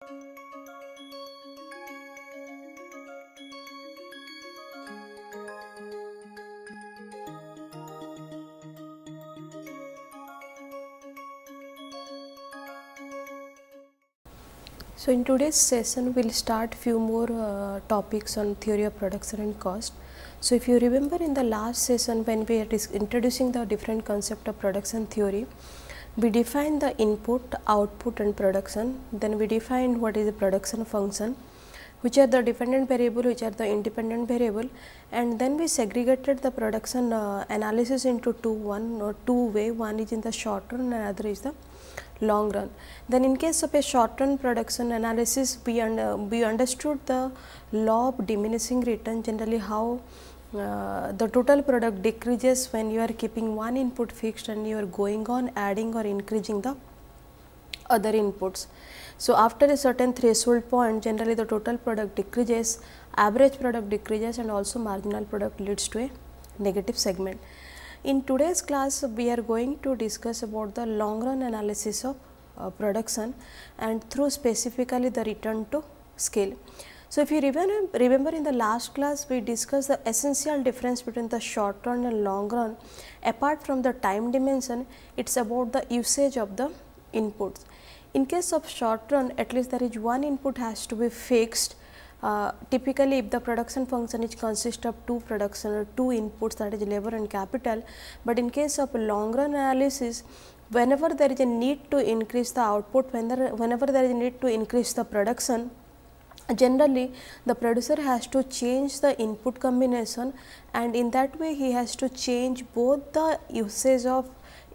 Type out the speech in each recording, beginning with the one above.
So in today's session we'll start few more uh, topics on theory of production and cost. So if you remember in the last session when we are introducing the different concept of production theory, we define the input, output and production. Then we define what is the production function, which are the dependent variable, which are the independent variable. And then we segregated the production uh, analysis into two, one or two way. One is in the short run and other is the long run. Then in case of a short run production analysis, we, un we understood the law of diminishing return generally how uh, the total product decreases when you are keeping one input fixed and you are going on adding or increasing the other inputs. So, after a certain threshold point generally the total product decreases, average product decreases and also marginal product leads to a negative segment. In today's class we are going to discuss about the long run analysis of uh, production and through specifically the return to scale. So, if you remember, remember in the last class we discussed the essential difference between the short run and long run apart from the time dimension it is about the usage of the inputs. In case of short run at least there is one input has to be fixed uh, typically if the production function is consist of two production or two inputs that is labor and capital, but in case of long run analysis whenever there is a need to increase the output whenever, whenever there is a need to increase the production generally the producer has to change the input combination and in that way he has to change both the usage of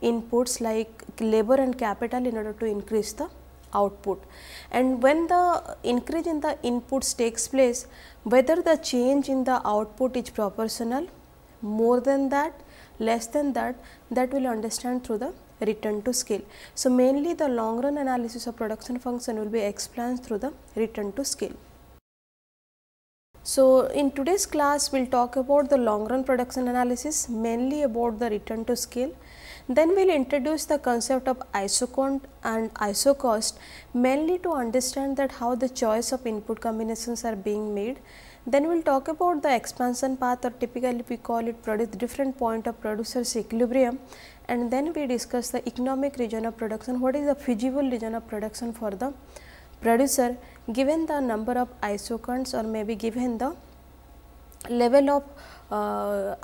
inputs like labor and capital in order to increase the output. And when the increase in the inputs takes place, whether the change in the output is proportional, more than that, less than that, that will understand through the return to scale. So, mainly the long run analysis of production function will be explained through the return to scale. So, in today's class we will talk about the long run production analysis mainly about the return to scale. Then we will introduce the concept of isoquant and isocost mainly to understand that how the choice of input combinations are being made. Then we will talk about the expansion path or typically we call it produce different point of producer's equilibrium and then we discuss the economic region of production, what is the feasible region of production for the producer given the number of isoquants, or maybe given the level of uh,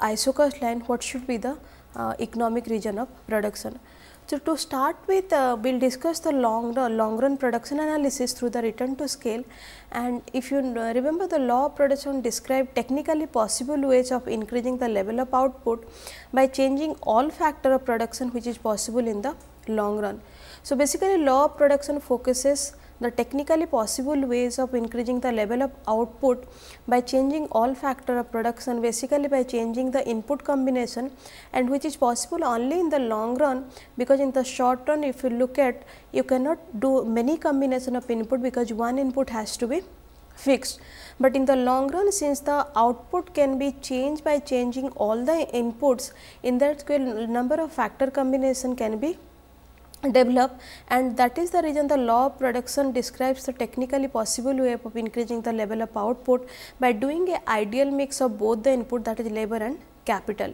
line what should be the uh, economic region of production. So, to start with uh, we will discuss the long, the long run production analysis through the return to scale and if you uh, remember the law of production described technically possible ways of increasing the level of output by changing all factor of production which is possible in the long run. So, basically law of production focuses the technically possible ways of increasing the level of output by changing all factor of production basically by changing the input combination and which is possible only in the long run because in the short run if you look at you cannot do many combination of input because one input has to be fixed. But in the long run since the output can be changed by changing all the inputs in that number of factor combination can be develop and that is the reason the law of production describes the technically possible way of increasing the level of output by doing a ideal mix of both the input that is labor and capital.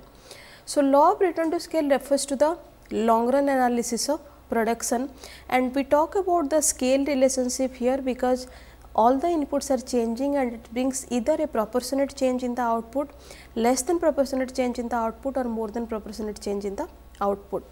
So, law of return to scale refers to the long run analysis of production and we talk about the scale relationship here because all the inputs are changing and it brings either a proportionate change in the output, less than proportionate change in the output or more than proportionate change in the output.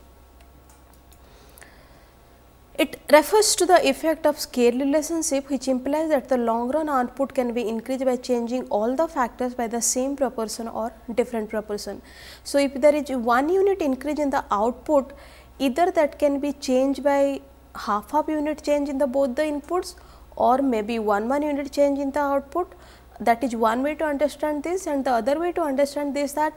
It refers to the effect of scale relationship which implies that the long run output can be increased by changing all the factors by the same proportion or different proportion. So, if there is one unit increase in the output either that can be changed by half of unit change in the both the inputs or maybe one one unit change in the output that is one way to understand this and the other way to understand this that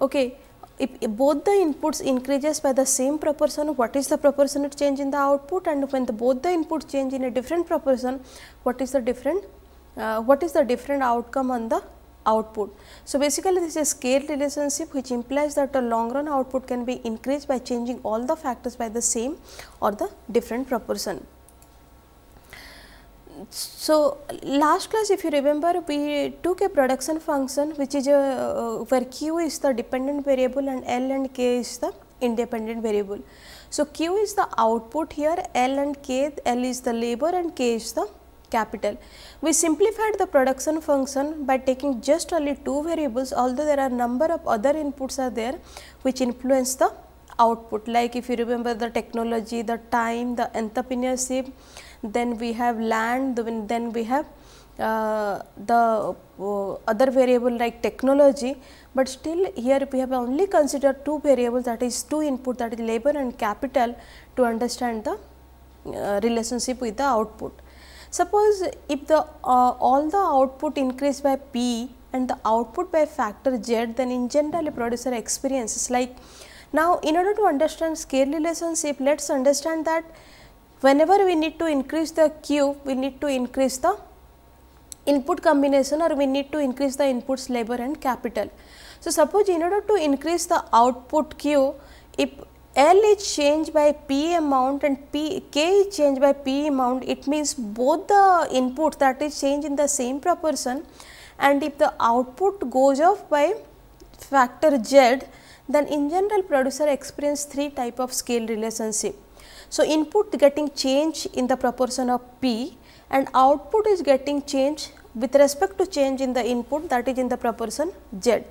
okay if, if both the inputs increases by the same proportion, what is the proportionate change in the output and when the both the inputs change in a different proportion, what is the different, uh, what is the different outcome on the output. So, basically this is scale relationship which implies that the long run output can be increased by changing all the factors by the same or the different proportion so last class if you remember we took a production function which is a uh, where q is the dependent variable and l and k is the independent variable. So, q is the output here l and k l is the labor and k is the capital. We simplified the production function by taking just only two variables although there are number of other inputs are there which influence the output like if you remember the technology, the time, the entrepreneurship then we have land, then we have uh, the uh, other variable like technology, but still here we have only considered two variables that is two input that is labor and capital to understand the uh, relationship with the output. Suppose if the uh, all the output increase by P and the output by factor Z then in general producer experiences like now in order to understand scale relationship let us understand that whenever we need to increase the Q, we need to increase the input combination or we need to increase the inputs labor and capital. So, suppose in order to increase the output Q, if L is changed by P amount and P, K is changed by P amount, it means both the input that is changed in the same proportion and if the output goes up by factor Z, then in general producer experience three type of scale relationship. So, input getting change in the proportion of P and output is getting change with respect to change in the input that is in the proportion Z.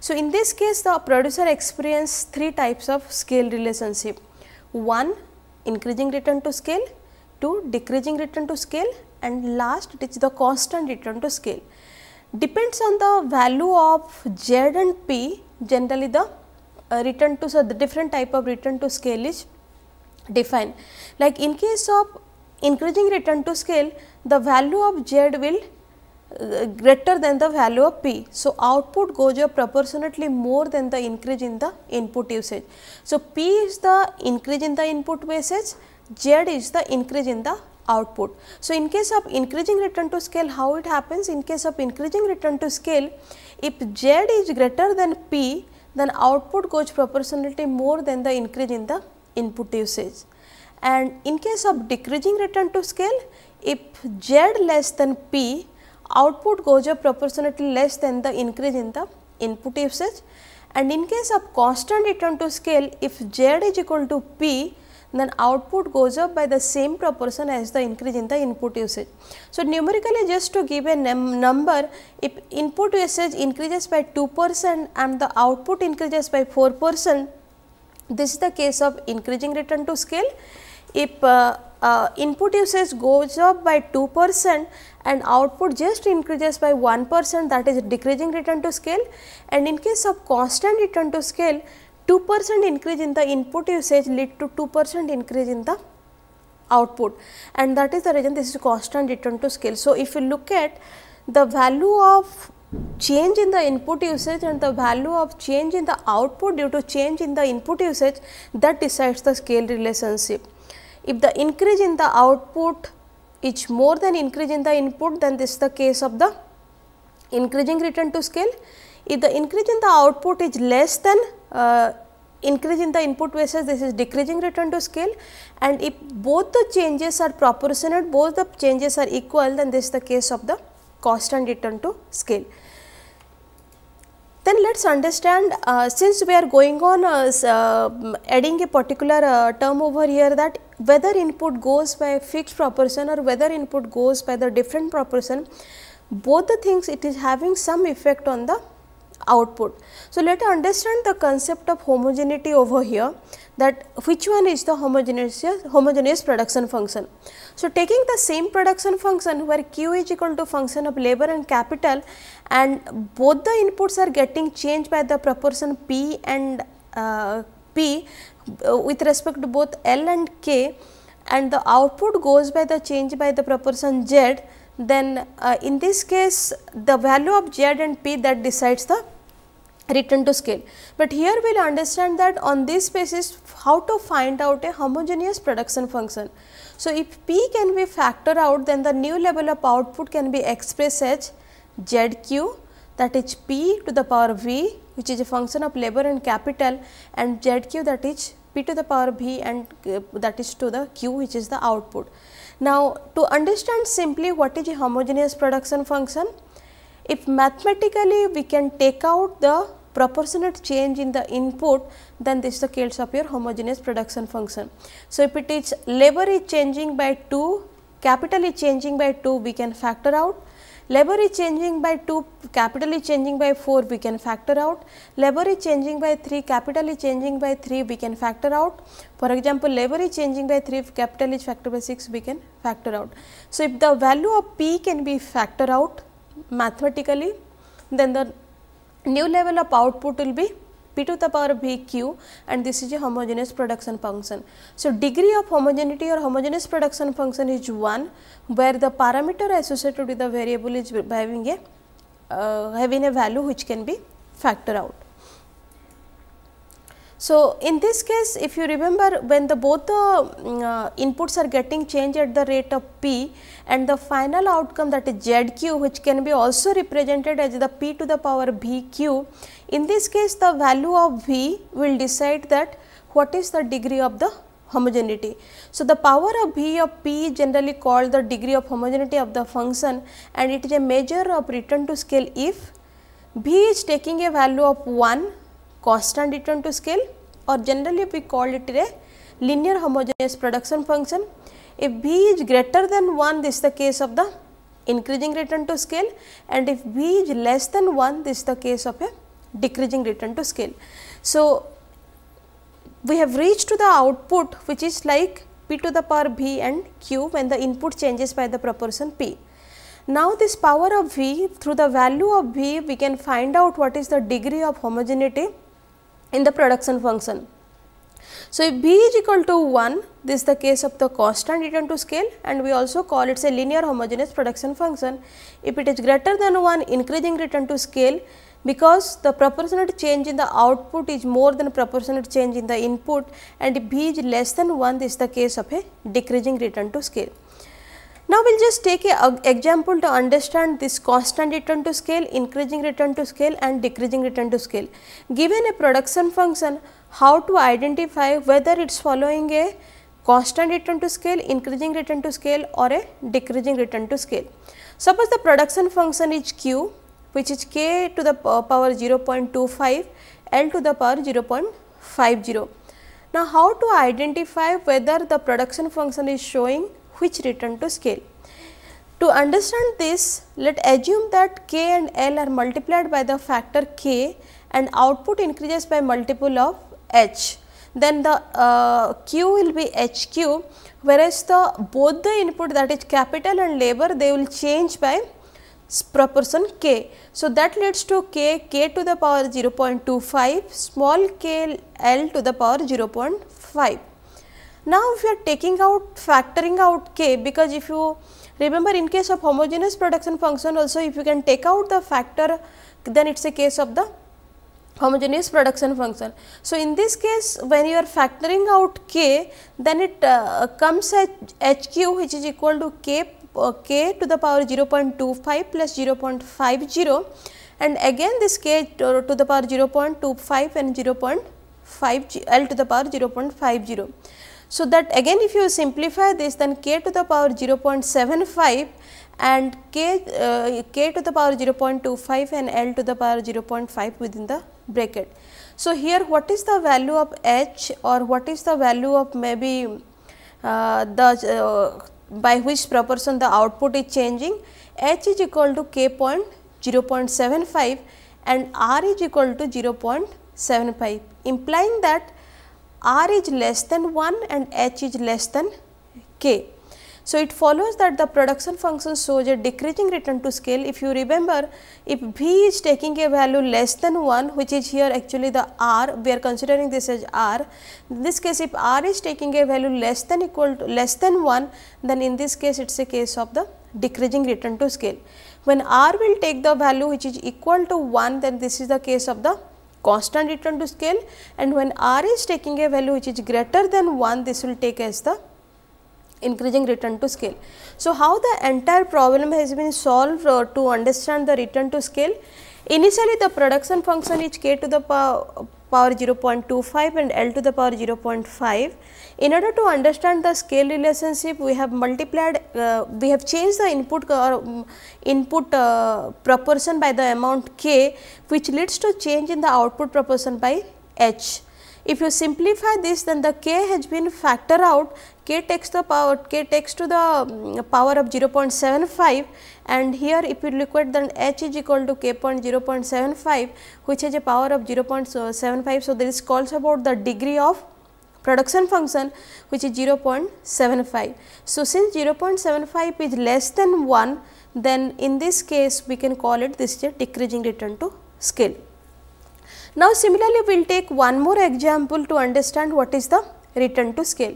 So, in this case the producer experience three types of scale relationship. One increasing return to scale, two decreasing return to scale and last it is the constant return to scale. Depends on the value of Z and P generally the uh, return to so the different type of return to scale is define. Like in case of increasing return to scale, the value of Z will uh, greater than the value of P. So, output goes up proportionately more than the increase in the input usage. So, P is the increase in the input usage, Z is the increase in the output. So, in case of increasing return to scale, how it happens? In case of increasing return to scale, if Z is greater than P, then output goes proportionately more than the increase in the input usage. And in case of decreasing return to scale, if z less than p, output goes up proportionately less than the increase in the input usage. And in case of constant return to scale, if z is equal to p, then output goes up by the same proportion as the increase in the input usage. So, numerically just to give a num number, if input usage increases by 2 percent and the output increases by 4 percent, this is the case of increasing return to scale. If uh, uh, input usage goes up by 2 percent and output just increases by 1 percent that is decreasing return to scale and in case of constant return to scale 2 percent increase in the input usage lead to 2 percent increase in the output and that is the reason this is constant return to scale. So, if you look at the value of change in the input usage and the value of change in the output due to change in the input usage that decides the scale relationship. If the increase in the output is more than increase in the input then this is the case of the increasing return to scale. If the increase in the output is less than uh, increase in the input basis this is decreasing return to scale and if both the changes are proportionate both the changes are equal then this is the case of the constant return to scale. Then let us understand uh, since we are going on uh, uh, adding a particular uh, term over here that whether input goes by fixed proportion or whether input goes by the different proportion, both the things it is having some effect on the output. So, let us understand the concept of homogeneity over here that which one is the homogeneous, homogeneous production function. So, taking the same production function where Q is equal to function of labor and capital and both the inputs are getting changed by the proportion P and uh, P uh, with respect to both L and K and the output goes by the change by the proportion Z then uh, in this case the value of z and p that decides the return to scale. But here we will understand that on this basis how to find out a homogeneous production function. So, if p can be factored out then the new level of output can be expressed as zq that is p to the power v which is a function of labor and capital and zq that is p to the power v and uh, that is to the q which is the output. Now, to understand simply what is a homogeneous production function, if mathematically we can take out the proportionate change in the input, then this is the case of your homogeneous production function. So, if it is labor is changing by 2, capital is changing by 2, we can factor out Labor is changing by 2, capital is changing by 4 we can factor out. Labor is changing by 3, capital is changing by 3 we can factor out. For example, labor is changing by 3, capital is factor by 6 we can factor out. So, if the value of P can be factor out mathematically then the new level of output will be p to the power b q and this is a homogeneous production function. So, degree of homogeneity or homogeneous production function is 1 where the parameter associated with the variable is having a uh, having a value which can be factor out. So, in this case if you remember when the both the mm, uh, inputs are getting changed at the rate of p and the final outcome that is z q which can be also represented as the p to the power b q in this case the value of V will decide that what is the degree of the homogeneity. So, the power of V of P is generally called the degree of homogeneity of the function and it is a measure of return to scale if V is taking a value of 1 constant return to scale or generally we call it a linear homogeneous production function. If V is greater than 1 this is the case of the increasing return to scale and if V is less than 1 this is the case of a decreasing return to scale. So, we have reached to the output which is like p to the power v and q when the input changes by the proportion p. Now, this power of v through the value of v we can find out what is the degree of homogeneity in the production function. So, if b is equal to 1 this is the case of the constant return to scale and we also call it a linear homogeneous production function. If it is greater than 1 increasing return to scale because the proportionate change in the output is more than proportionate change in the input and B is less than 1 this is the case of a decreasing return to scale. Now, we will just take a example to understand this constant return to scale, increasing return to scale and decreasing return to scale. Given a production function, how to identify whether it is following a constant return to scale, increasing return to scale or a decreasing return to scale. Suppose the production function is Q which is k to the power 0.25 L to the power 0.50. Now, how to identify whether the production function is showing which return to scale? To understand this, let assume that k and L are multiplied by the factor k and output increases by multiple of h. Then the uh, q will be hq whereas the both the input that is capital and labor they will change by proportion k. So, that leads to k, k to the power 0.25, small k l to the power 0.5. Now, if you are taking out factoring out k because if you remember in case of homogeneous production function also if you can take out the factor then it is a case of the homogeneous production function. So, in this case when you are factoring out k then it uh, comes at h q which is equal to k k to the power 0.25 plus 0.50 and again this k to, to the power 0.25 and 0.5 l to the power 0.50. So, that again if you simplify this then k to the power 0.75 and k, uh, k to the power 0.25 and l to the power 0.5 within the bracket. So, here what is the value of h or what is the value of maybe uh, the uh, by which proportion the output is changing h is equal to k point 0.75 and r is equal to 0.75 implying that r is less than 1 and h is less than k. So, it follows that the production function shows a decreasing return to scale. If you remember, if V is taking a value less than 1, which is here actually the R, we are considering this as R. In this case, if R is taking a value less than equal to less than 1, then in this case it is a case of the decreasing return to scale. When R will take the value which is equal to 1, then this is the case of the constant return to scale and when R is taking a value which is greater than 1, this will take as the increasing return to scale. So, how the entire problem has been solved uh, to understand the return to scale? Initially the production function is k to the power, 0.25 and L to the power 0.5. In order to understand the scale relationship, we have multiplied, uh, we have changed the input or uh, input uh, proportion by the amount K, which leads to change in the output proportion by H. If you simplify this, then the K has been factor out k takes the power k takes to the mm, power of 0.75 and here if you look at then h is equal to k point 0.75 which is a power of 0.75. So, there is calls about the degree of production function which is 0.75. So, since 0.75 is less than 1 then in this case we can call it this is a decreasing return to scale. Now, similarly, we will take one more example to understand what is the return to scale.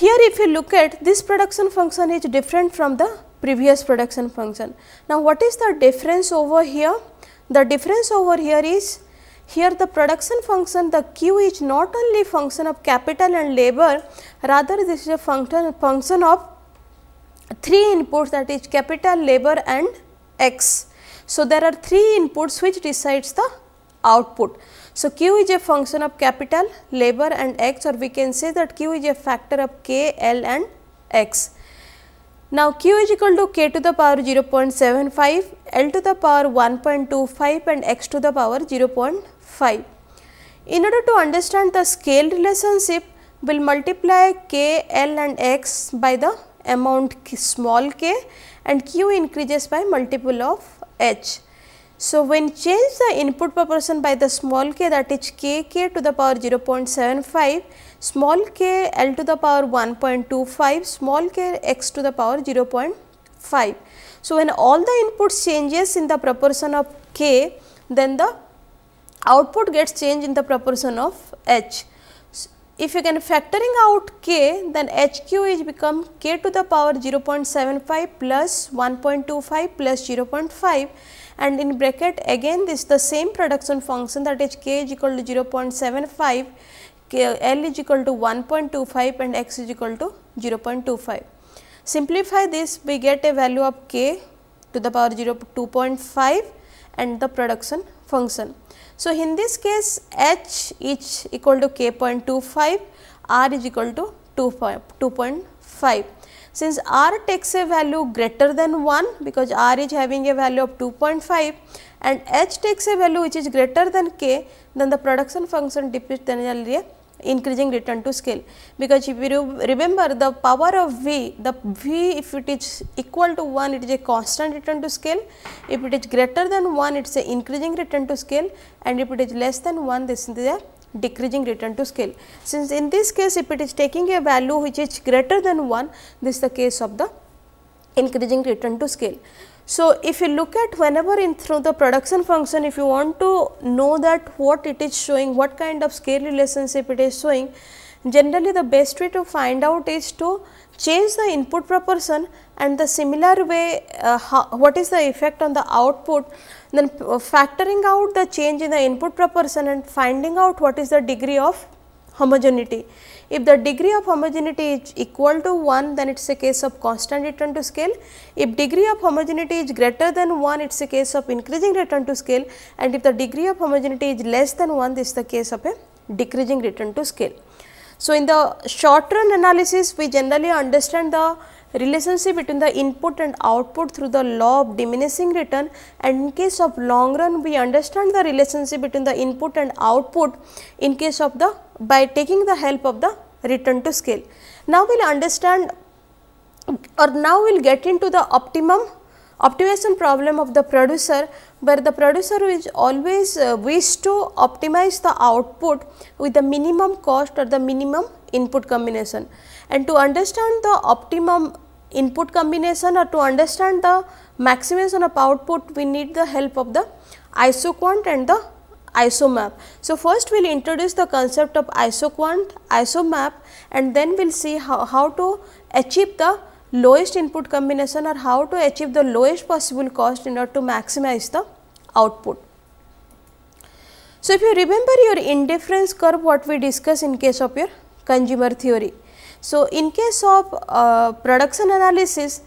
Here if you look at this production function is different from the previous production function. Now, what is the difference over here? The difference over here is here the production function the Q is not only function of capital and labor rather this is a function function of three inputs that is capital, labor and x. So, there are three inputs which decides the output. So, Q is a function of capital, labor and X or we can say that Q is a factor of K, L and X. Now, Q is equal to K to the power 0.75, L to the power 1.25 and X to the power 0.5. In order to understand the scale relationship, we will multiply K, L and X by the amount small k and Q increases by multiple of H. So, when change the input proportion by the small k that is k k to the power 0.75, small k L to the power 1.25, small k x to the power 0.5. So, when all the inputs changes in the proportion of k, then the output gets changed in the proportion of h. So, if you can factoring out k, then hq is become k to the power 0.75 plus 1.25 plus 0.5 and in bracket again this the same production function that is k is equal to 0.75 K, L is equal to 1.25 and x is equal to 0.25. Simplify this we get a value of k to the power 0 2.5 and the production function. So, in this case h is equal to k.25, r is equal to 2.5. Since R takes a value greater than 1 because R is having a value of 2.5 and H takes a value which is greater than K, then the production function depicts generally increasing return to scale because if you remember the power of v the v if it is equal to 1 it is a constant return to scale if it is greater than 1 it is a increasing return to scale and if it is less than 1 this is a decreasing return to scale. Since in this case if it is taking a value which is greater than 1 this is the case of the increasing return to scale. So, if you look at whenever in through the production function if you want to know that what it is showing what kind of scale relationship it is showing generally the best way to find out is to change the input proportion and the similar way uh, how, what is the effect on the output then uh, factoring out the change in the input proportion and finding out what is the degree of homogeneity. If the degree of homogeneity is equal to 1 then it is a case of constant return to scale. If degree of homogeneity is greater than 1 it is a case of increasing return to scale and if the degree of homogeneity is less than 1 this is the case of a decreasing return to scale. So, in the short run analysis we generally understand the relationship between the input and output through the law of diminishing return and in case of long run we understand the relationship between the input and output in case of the by taking the help of the return to scale. Now, we will understand or now we will get into the optimum optimization problem of the producer where the producer is always uh, wish to optimize the output with the minimum cost or the minimum input combination. And to understand the optimum input combination or to understand the maximization of output we need the help of the isoquant and the isomap. So, first we will introduce the concept of isoquant, isomap and then we will see how, how to achieve the lowest input combination or how to achieve the lowest possible cost in order to maximize the output. So, if you remember your indifference curve what we discussed in case of your consumer theory. So, in case of uh, production analysis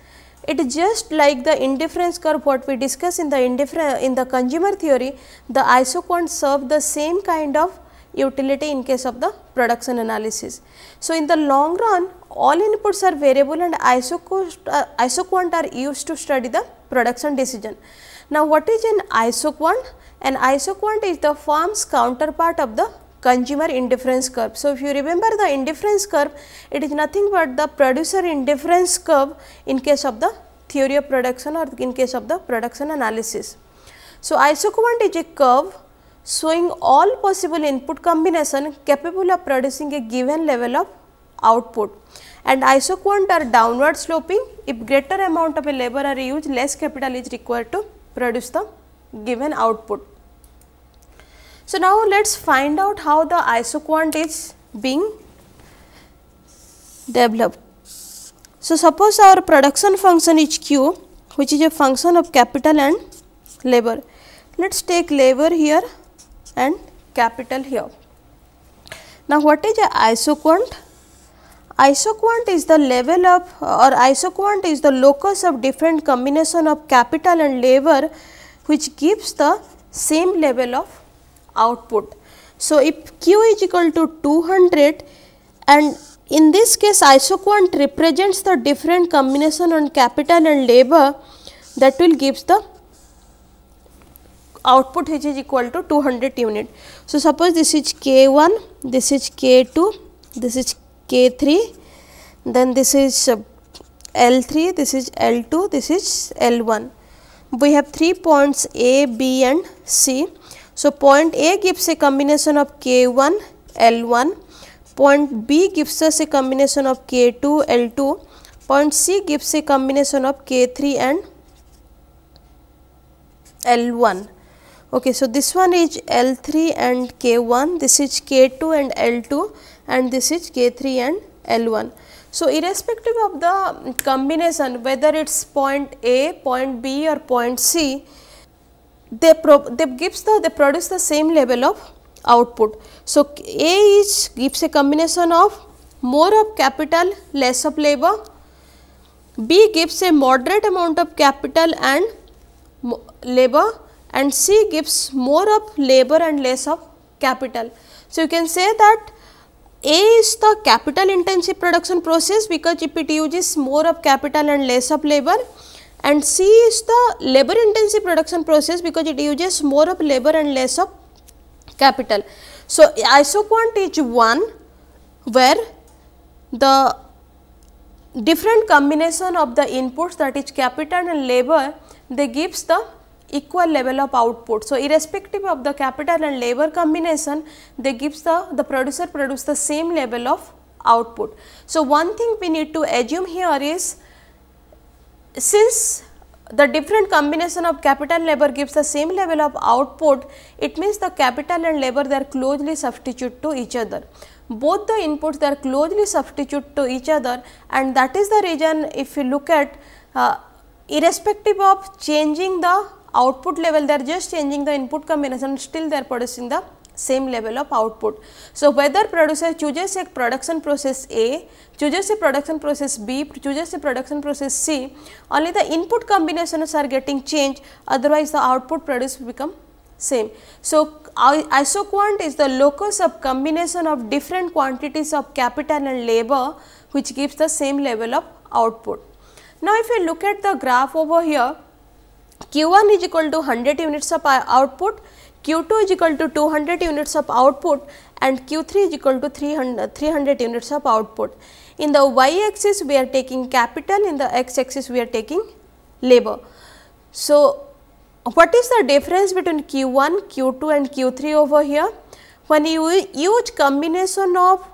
it is just like the indifference curve what we discussed in the indifference in the consumer theory the isoquant serve the same kind of utility in case of the production analysis. So, in the long run all inputs are variable and isoquant, uh, isoquant are used to study the production decision. Now, what is an isoquant? An isoquant is the firm's counterpart of the consumer indifference curve. So, if you remember the indifference curve, it is nothing but the producer indifference curve in case of the theory of production or in case of the production analysis. So, isoquant is a curve showing all possible input combination capable of producing a given level of output. And isoquant are downward sloping if greater amount of a labor are used less capital is required to produce the given output. So, now let us find out how the isoquant is being developed. So, suppose our production function is Q which is a function of capital and labor. Let us take labor here and capital here. Now, what is a isoquant? Isoquant is the level of or isoquant is the locus of different combination of capital and labor which gives the same level of output. So, if Q is equal to 200 and in this case isoquant represents the different combination on capital and labor that will gives the output which is equal to 200 unit. So, suppose this is K1, this is K2, this is K3, then this is L3, this is L2, this is L1. We have three points A, B and C. So, point A gives a combination of K1, L1, point B gives us a combination of K2, L2, point C gives a combination of K3 and L1. Okay, so this one is L3 and K1, this is K2 and L2 and this is K3 and L1. So, irrespective of the combination whether it is point A, point B or point C, they, they gives the they produce the same level of output. So, A is gives a combination of more of capital less of labor, B gives a moderate amount of capital and labor and C gives more of labor and less of capital. So, you can say that A is the capital intensive production process because it uses more of capital and less of labor and C is the labor intensive production process because it uses more of labor and less of capital. So, isoquant is one where the different combination of the inputs that is capital and labor they gives the equal level of output. So, irrespective of the capital and labor combination, they gives the, the producer produce the same level of output. So, one thing we need to assume here is since the different combination of capital and labor gives the same level of output, it means the capital and labor they are closely substitute to each other. Both the inputs they are closely substitute to each other and that is the reason if you look at uh, irrespective of changing the output level they are just changing the input combination still they are producing the same level of output. So, whether producer chooses a production process A, chooses a production process B, chooses a production process C, only the input combinations are getting changed otherwise the output produced become same. So, isoquant is the locus of combination of different quantities of capital and labor which gives the same level of output. Now, if you look at the graph over here, Q1 is equal to 100 units of output, Q2 is equal to 200 units of output and Q3 is equal to 300, 300 units of output. In the y axis we are taking capital, in the x axis we are taking labor. So, what is the difference between Q1, Q2 and Q3 over here? When you use combination of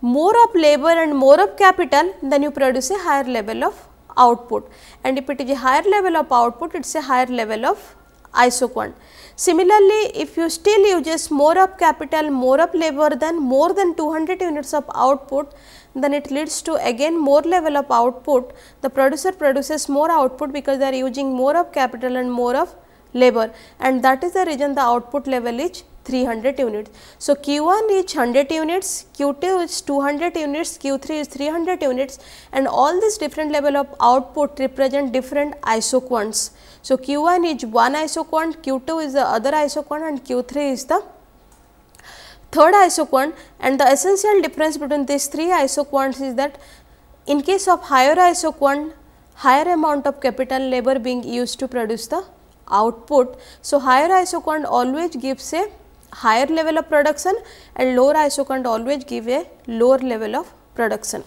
more of labor and more of capital, then you produce a higher level of output and if it is a higher level of output it is a higher level of isoquant. Similarly, if you still uses more of capital, more of labor than more than 200 units of output, then it leads to again more level of output. The producer produces more output because they are using more of capital and more of labor and that is the reason the output level is 300 units. So, Q1 is 100 units, Q2 is 200 units, Q3 is 300 units and all these different level of output represent different isoquants. So, Q1 is one isoquant, Q2 is the other isoquant and Q3 is the third isoquant and the essential difference between these three isoquants is that in case of higher isoquant, higher amount of capital labor being used to produce the output. So, higher isoquant always gives a higher level of production and lower isocont always give a lower level of production